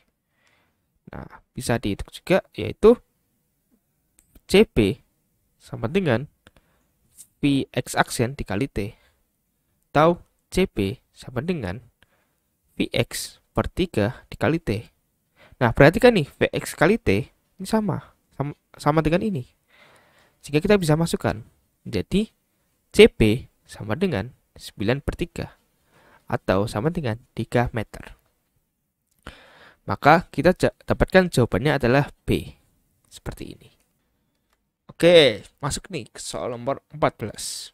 Nah, bisa dihitung juga yaitu CP sama dengan VX aksen dikali T. tau CP sama dengan VX per 3 dikali T. Nah, perhatikan nih, VX kali T ini sama. Sama, sama dengan ini. Sehingga kita bisa masukkan jadi CP sama dengan 9 per 3 atau sama dengan 3 meter. Maka kita dapatkan jawabannya adalah B. Seperti ini. Oke, masuk nih ke soal nomor 14.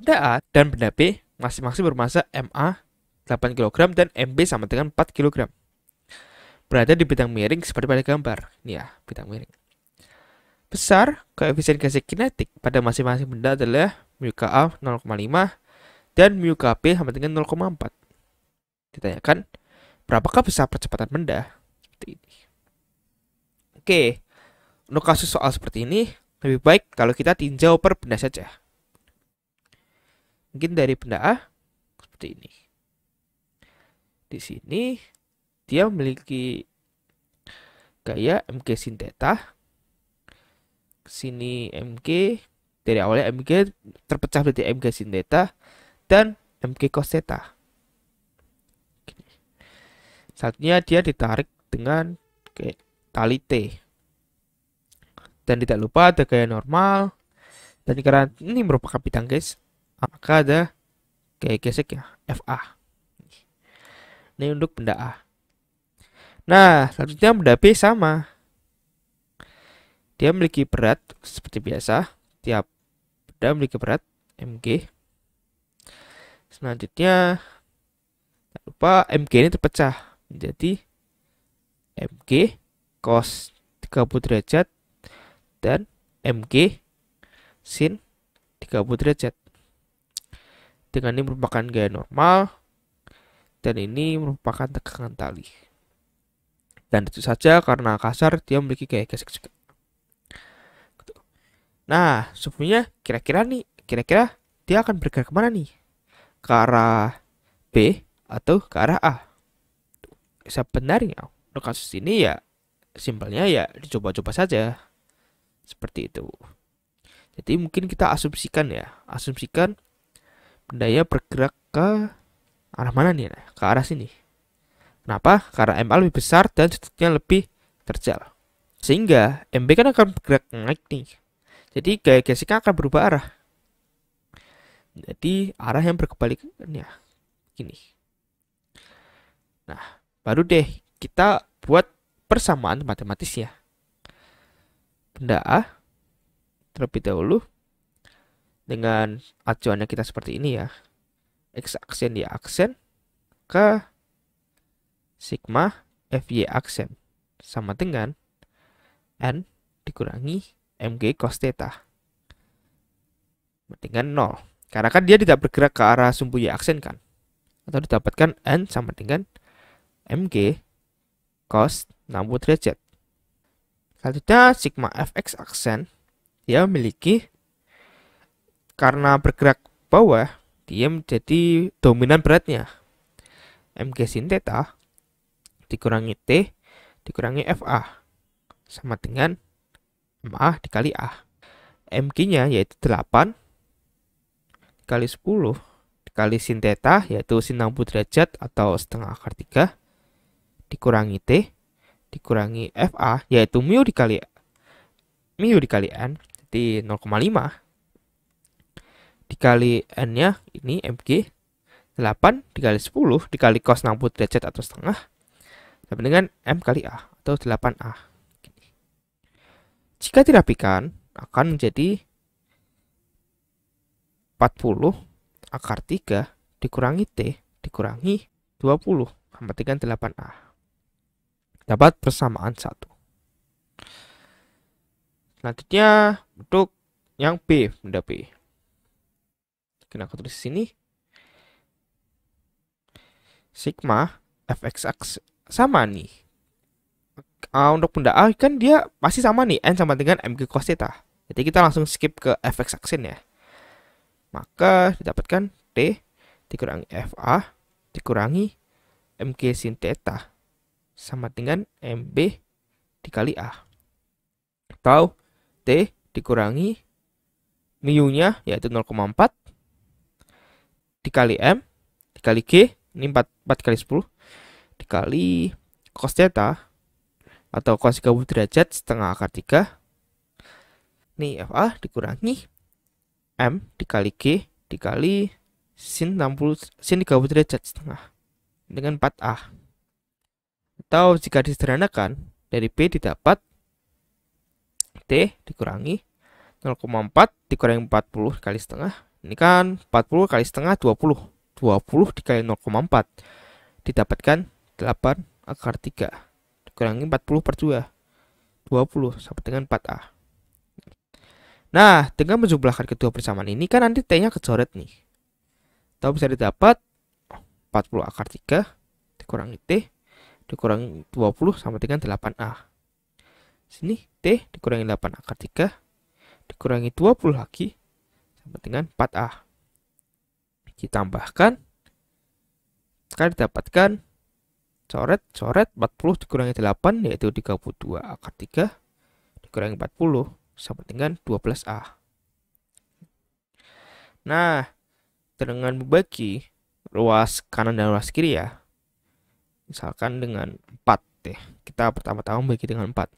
Benda A dan benda B masing-masing bermasa MA 8 kg dan MB sama dengan 4 kg. Berada di bidang miring seperti pada gambar. Nih ya, bidang miring. Besar koefisien gesek kinetik pada masing-masing benda adalah mu Ka 0,5 dan mu Kp sama dengan 0,4. Ditanyakan, berapakah besar percepatan benda? Seperti ini. Oke, untuk kasus soal seperti ini, lebih baik kalau kita tinjau per benda saja. Mungkin dari benda A, seperti ini. Di sini, dia memiliki gaya mg sin theta sini MG dari awalnya MG terpecah menjadi MG sin theta dan MG cos theta. Saatnya dia ditarik dengan okay, tali T. Dan tidak lupa ada gaya normal. Dan karena ini merupakan bidang guys, maka ada gaya gesek ya, FA. Ini untuk benda A. Nah, selanjutnya benda B sama. Dia memiliki berat seperti biasa, tiap benda memiliki berat mg. Selanjutnya, tak lupa mg ini terpecah menjadi mg cos 30 derajat dan mg sin 30 derajat. Dengan ini merupakan gaya normal dan ini merupakan tegangan tali. Dan itu saja karena kasar dia memiliki gaya gesek juga. Nah, sebelumnya kira-kira nih, kira-kira dia akan bergerak kemana nih? Ke arah B atau ke arah A? Sebenarnya, untuk kasus ini ya, simpelnya ya dicoba-coba saja. Seperti itu. Jadi mungkin kita asumsikan ya, asumsikan bendanya bergerak ke arah mana nih? Nah? Ke arah sini. Kenapa? Karena MA lebih besar dan sudutnya lebih terjal. Sehingga MB kan akan bergerak naik nih. Jadi gaya Jessica akan berubah arah. Jadi arah yang ya, Gini. Nah, baru deh kita buat persamaan matematis ya. Benda A terlebih dahulu dengan acuannya kita seperti ini ya. X aksen di aksen ke sigma FY aksen sama dengan N dikurangi mg cos theta. Dengan 0. Karena kan dia tidak bergerak ke arah sumbu y aksen kan. Atau didapatkan n sama dengan mg cos 60 derajat. Selanjutnya sigma fx aksen dia memiliki karena bergerak bawah dia menjadi dominan beratnya. mg sin theta dikurangi t dikurangi fa sama dengan MA ah, dikali A. MQ-nya yaitu 8 kali 10 dikali sin theta yaitu sin 60 derajat atau setengah akar 3 dikurangi T dikurangi FA yaitu mu dikali mu dikali N jadi 0,5 dikali N-nya ini MQ 8 dikali 10 dikali cos 60 derajat atau setengah sama dengan M kali A atau 8A. Jika dirapikan, akan menjadi 40 akar 3 dikurangi T dikurangi 20 amatikan 8A. Dapat persamaan 1. Selanjutnya untuk yang B, benda B. Kena aku tulis sini. Sigma fx sama nih uh, untuk benda A kan dia pasti sama nih N sama dengan MG cos theta. Ah. Jadi kita langsung skip ke fx aksin ya. Maka didapatkan T dikurangi FA dikurangi MG sin theta sama dengan MB dikali A. Atau T dikurangi mu-nya yaitu 0,4 dikali M dikali G ini 4, 4 kali 10 dikali cos theta ah atau cos 30 derajat setengah akar 3. Nih FA dikurangi M dikali G dikali sin 60 sin 30 derajat setengah dengan 4A. Atau jika disederhanakan dari B didapat T dikurangi 0,4 dikurangi 40 kali setengah. Ini kan 40 kali setengah 20. 20 dikali 0,4 didapatkan 8 akar 3 kurangi 40 per 2 20 sama dengan 4A nah dengan menjumlahkan kedua persamaan ini kan nanti T nya kecoret nih tahu bisa didapat 40 akar 3 dikurangi T dikurangi 20 sama dengan 8A sini T dikurangi 8 akar 3 dikurangi 20 lagi sama dengan 4A ditambahkan Sekarang didapatkan coret, coret, 40 dikurangi 8 yaitu 32 akar 3 dikurangi 40 sama dengan 12A. Nah, dengan membagi ruas kanan dan ruas kiri ya, misalkan dengan 4 deh. Kita pertama-tama membagi dengan 4.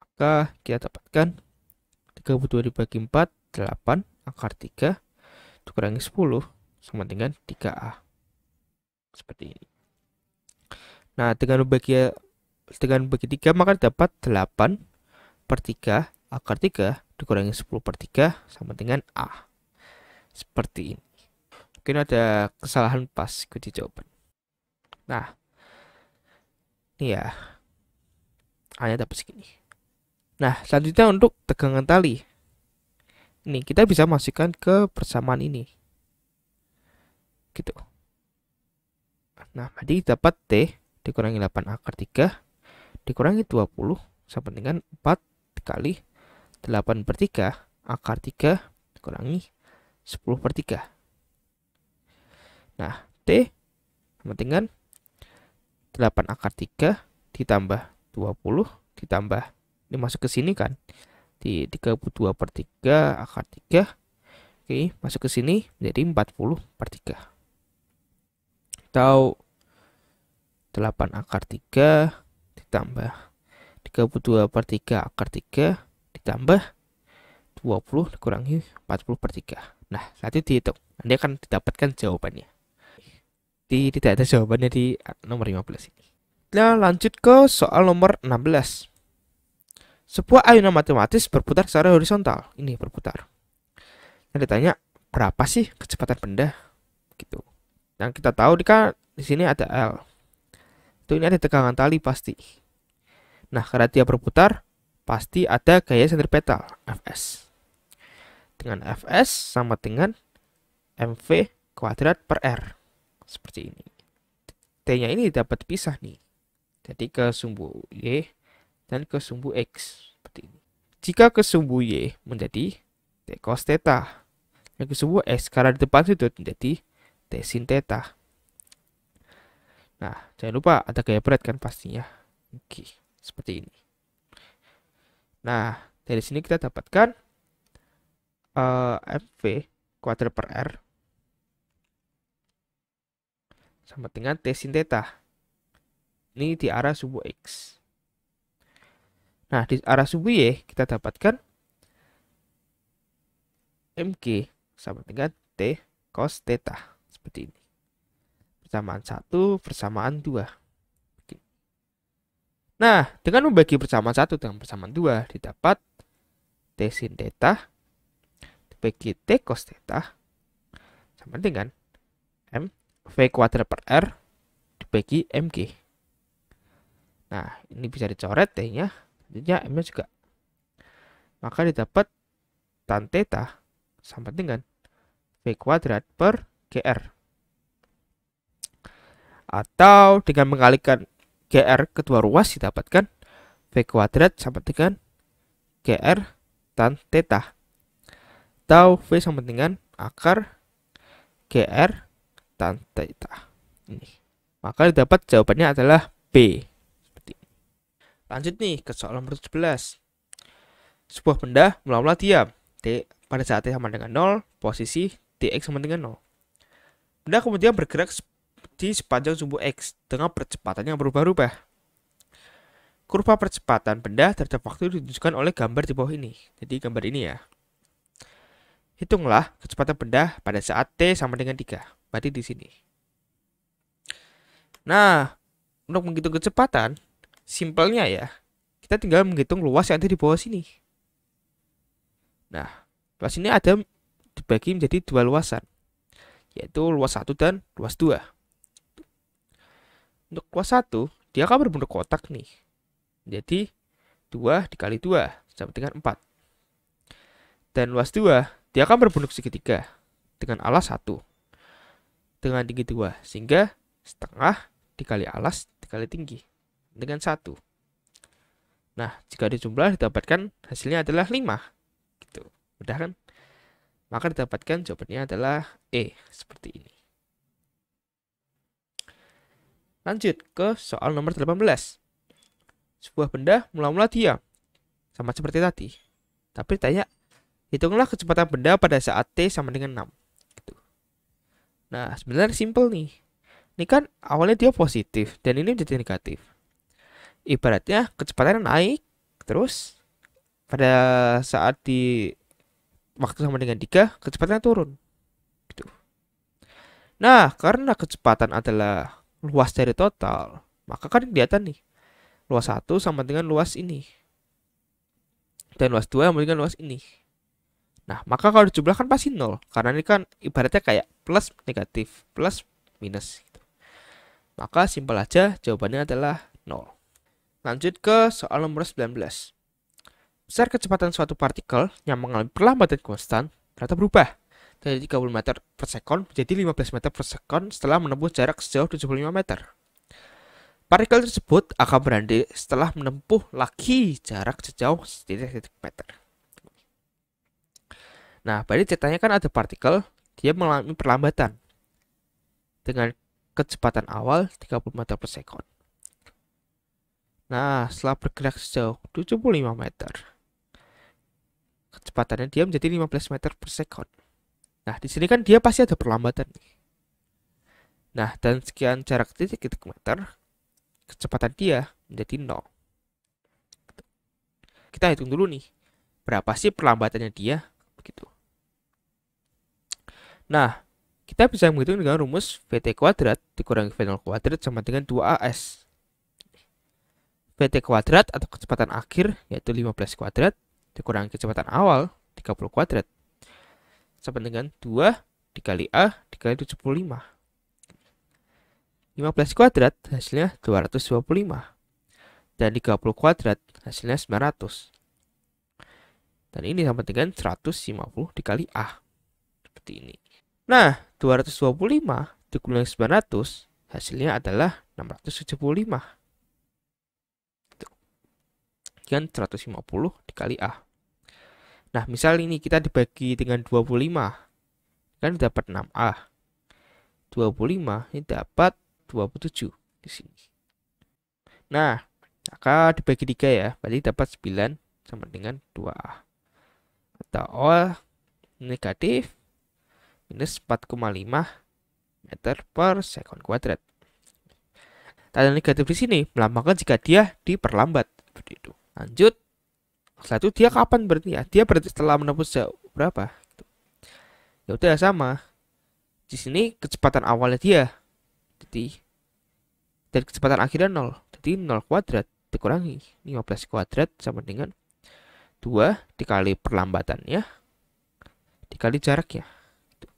Maka kita dapatkan 32 dibagi 4, 8, akar 3, dikurangi 10, sama dengan 3A. Seperti ini. Nah, dengan bagi dengan bagi 3 maka dapat 8 per 3 akar 3 dikurangi 10 per 3 sama dengan A. Seperti ini. Mungkin ada kesalahan pas ikuti jawaban. Nah, ini ya. Hanya dapat segini. Nah, selanjutnya untuk tegangan tali. Ini kita bisa masukkan ke persamaan ini gitu. Nah, jadi dapat T dikurangi 8 akar 3 dikurangi 20 sama dengan 4 kali 8 per 3 akar 3 dikurangi 10 per 3. Nah, T sama dengan 8 akar 3 ditambah 20 ditambah ini masuk ke sini kan di 32 per 3 akar 3 oke masuk ke sini jadi 40 per 3 atau 8 akar 3 ditambah 32 per 3 akar 3 ditambah 20 dikurangi 40 per 3. Nah, saat itu dihitung. nanti akan didapatkan jawabannya. Di, tidak ada jawabannya di nomor 15 ini. Nah, lanjut ke soal nomor 16. Sebuah ayunan matematis berputar secara horizontal. Ini berputar. Nah, ditanya, berapa sih kecepatan benda? Gitu. Yang kita tahu di kan di sini ada L. Itu ini ada tegangan tali pasti. Nah, karena dia berputar, pasti ada gaya sentripetal Fs. Dengan Fs sama dengan mv kuadrat per r. Seperti ini. T-nya ini dapat pisah nih. Jadi ke sumbu Y dan ke sumbu X. Seperti ini. Jika ke sumbu Y menjadi T cos theta. Dan ke sumbu X karena di depan sudut menjadi T sin theta. Nah, jangan lupa ada gaya berat kan pastinya. Oke, seperti ini. Nah, dari sini kita dapatkan uh, eh, MV kuadrat per R sama dengan T sin theta. Ini di arah sumbu X. Nah, di arah sumbu Y kita dapatkan MG sama dengan T cos theta seperti ini. Persamaan satu, persamaan dua. Nah, dengan membagi persamaan satu dengan persamaan dua didapat T sin theta dibagi T cos theta sama dengan M V kuadrat per R dibagi MG. Nah, ini bisa dicoret ya, T-nya, Tentunya M-nya juga. Maka didapat tan theta sama dengan V kuadrat per GR. Atau dengan mengalihkan GR kedua ruas didapatkan V kuadrat sama dengan GR tan theta. Atau V sama dengan akar GR tan theta. Ini. Maka didapat jawabannya adalah B. Lanjut nih ke soal nomor 17. Sebuah benda mula diam. T pada saat T sama dengan 0, posisi Dx sama dengan 0. Benda kemudian bergerak di sepanjang sumbu X dengan percepatan yang berubah-ubah. Kurva percepatan benda terhadap waktu ditunjukkan oleh gambar di bawah ini. Jadi gambar ini ya. Hitunglah kecepatan benda pada saat T sama dengan 3. Berarti di sini. Nah, untuk menghitung kecepatan, simpelnya ya, kita tinggal menghitung luas yang ada di bawah sini. Nah, luas ini ada dibagi menjadi dua luasan yaitu luas 1 dan luas 2. Untuk luas 1, dia akan berbentuk kotak nih. Jadi 2 dikali 2 sama dengan 4. Dan luas 2, dia akan berbentuk segitiga dengan alas 1 dengan tinggi 2 sehingga setengah dikali alas dikali tinggi dengan 1. Nah, jika dijumlah didapatkan hasilnya adalah 5. Gitu. Udah kan? Maka didapatkan jawabannya adalah E, seperti ini. Lanjut ke soal nomor 18. Sebuah benda mula-mula diam, sama seperti tadi. Tapi tanya, hitunglah kecepatan benda pada saat T sama dengan 6. Gitu. Nah, sebenarnya simple nih. Ini kan awalnya dia positif, dan ini menjadi negatif. Ibaratnya kecepatan naik, terus pada saat di waktu sama dengan 3, kecepatannya turun. Gitu. Nah, karena kecepatan adalah luas dari total, maka kan kelihatan nih. Luas 1 sama dengan luas ini. Dan luas 2 sama dengan luas ini. Nah, maka kalau dijumlah kan pasti 0. Karena ini kan ibaratnya kayak plus negatif, plus minus. Gitu. Maka simpel aja jawabannya adalah 0. Lanjut ke soal nomor 19 besar kecepatan suatu partikel yang mengalami perlambatan konstan ternyata berubah dari 30 meter per sekon menjadi 15 meter per sekon setelah menempuh jarak sejauh 75 meter. Partikel tersebut akan berhenti setelah menempuh lagi jarak sejauh titik meter. Nah, pada ceritanya kan ada partikel, dia mengalami perlambatan dengan kecepatan awal 30 meter per sekon. Nah, setelah bergerak sejauh 75 meter, kecepatannya dia menjadi 15 meter per second. Nah, di sini kan dia pasti ada perlambatan nih. Nah, dan sekian jarak titik titik meter, kecepatan dia menjadi 0. Kita hitung dulu nih, berapa sih perlambatannya dia? Begitu. Nah, kita bisa menghitung dengan rumus VT kuadrat dikurangi V0 kuadrat sama dengan 2AS. VT kuadrat atau kecepatan akhir yaitu 15 kuadrat dikurangi kecepatan awal 30 kuadrat sama dengan 2 dikali A dikali 75. 15 kuadrat hasilnya 225 dan 30 kuadrat hasilnya 900. Dan ini sama dengan 150 dikali A. Seperti ini. Nah, 225 dikurangi 900 hasilnya adalah 675 bagian 150 dikali A. Nah, misal ini kita dibagi dengan 25, kan dapat 6A. 25 ini dapat 27 di sini. Nah, maka dibagi 3 ya, berarti dapat 9 sama dengan 2A. Atau all negatif minus 4,5 meter per second kuadrat. Tanda negatif di sini melambangkan jika dia diperlambat. Seperti itu. Lanjut. Setelah itu dia kapan berhenti ya? Dia berarti setelah menembus jauh berapa? Ya udah sama. Di sini kecepatan awalnya dia. Jadi dari kecepatan akhirnya 0. Jadi 0 kuadrat dikurangi 15 kuadrat sama dengan 2 dikali perlambatan ya dikali jaraknya. ya.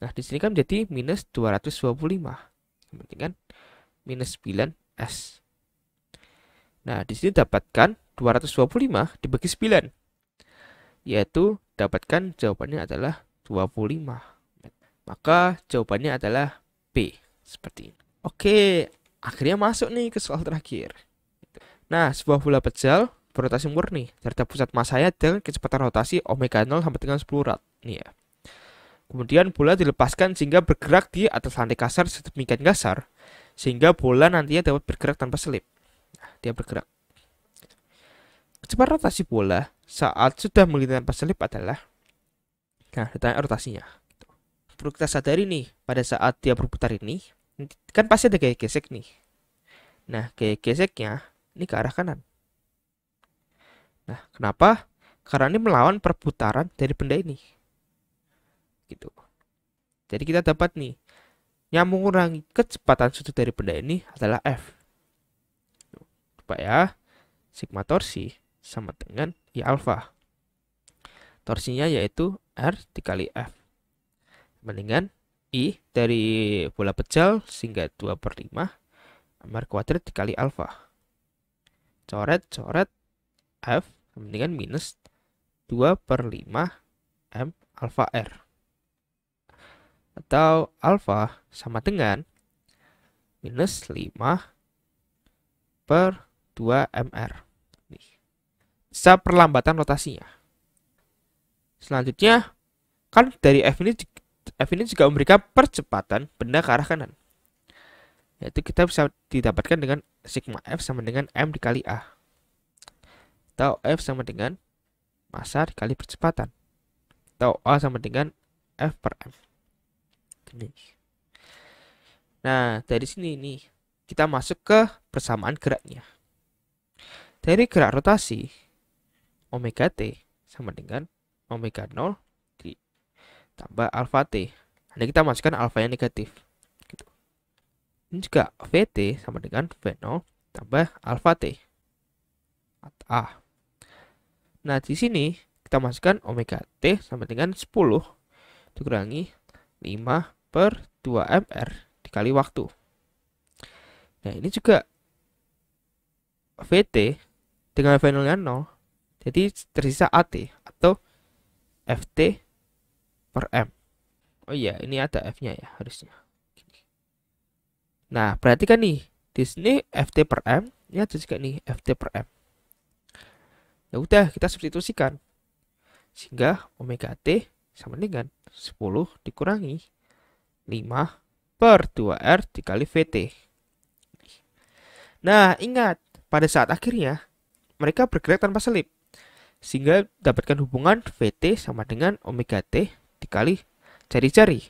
Nah, di sini kan menjadi minus 225. Sama dengan minus 9S. Nah, di sini dapatkan 225 dibagi 9. Yaitu dapatkan jawabannya adalah 25. Maka jawabannya adalah B. Seperti ini. Oke, akhirnya masuk nih ke soal terakhir. Nah, sebuah bola pejal berotasi murni terhadap pusat masanya dengan kecepatan rotasi omega 0 sampai dengan 10 rat. Nih ya. Kemudian bola dilepaskan sehingga bergerak di atas lantai kasar sedemikian kasar sehingga bola nantinya dapat bergerak tanpa selip dia bergerak. Kecepatan rotasi bola saat sudah melintas pas selip adalah nah datangnya rotasinya. Perlu kita sadari nih pada saat dia berputar ini kan pasti ada gaya gesek nih. Nah gaya geseknya ini ke arah kanan. Nah kenapa? Karena ini melawan perputaran dari benda ini. Gitu. Jadi kita dapat nih yang mengurangi kecepatan sudut dari benda ini adalah F supaya sigma torsi sama dengan I alfa. Torsinya yaitu R dikali F. Mendingan I dari bola pejal sehingga 2 per 5 R kuadrat dikali alfa. Coret, coret, F mendingan minus 2 per 5 M alfa R. Atau alfa sama dengan minus 5 per 2 MR. Bisa perlambatan rotasinya. Selanjutnya, kan dari F ini, F ini juga memberikan percepatan benda ke arah kanan. Yaitu kita bisa didapatkan dengan sigma F sama dengan M dikali A. Atau F sama dengan massa dikali percepatan. Atau A sama dengan F per M. Gini. Nah, dari sini nih, kita masuk ke persamaan geraknya. Dari gerak rotasi, omega T sama dengan omega 0 ditambah alfa T. Nanti kita masukkan alfa yang negatif. Gitu. Ini juga VT sama dengan V0 tambah alfa T. A. Nah, di sini kita masukkan omega T sama dengan 10 dikurangi 5 per 2 MR dikali waktu. Nah, ini juga VT dengan finalnya nya 0 jadi tersisa AT atau FT per M oh iya ini ada F-nya ya harusnya nah perhatikan nih di sini FT per M ini ada juga nih FT per M ya udah kita substitusikan sehingga omega T sama dengan 10 dikurangi 5 per 2R dikali VT. Nah, ingat, pada saat akhirnya mereka bergerak tanpa selip. Sehingga dapatkan hubungan VT sama dengan omega T dikali jari-jari.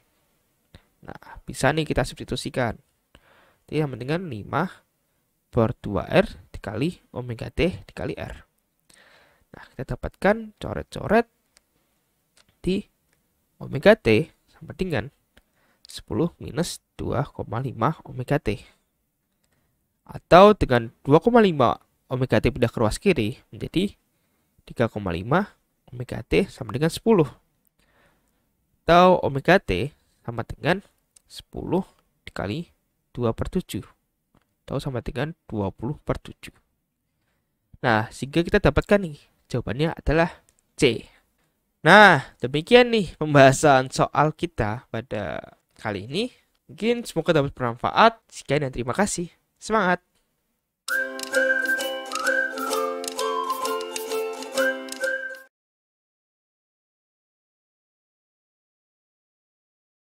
Nah, bisa nih kita substitusikan. Jadi sama dengan 5 per 2R dikali omega T dikali R. Nah, kita dapatkan coret-coret di omega T sama dengan 10 minus 2,5 omega T. Atau dengan 2,5 omega t pindah ke ruas kiri menjadi 3,5 omega t sama dengan 10. Atau omega t sama dengan 10 dikali 2 per 7. Atau sama dengan 20 per 7. Nah, sehingga kita dapatkan nih, jawabannya adalah C. Nah, demikian nih pembahasan soal kita pada kali ini. Mungkin semoga dapat bermanfaat. Sekian dan terima kasih. Semangat!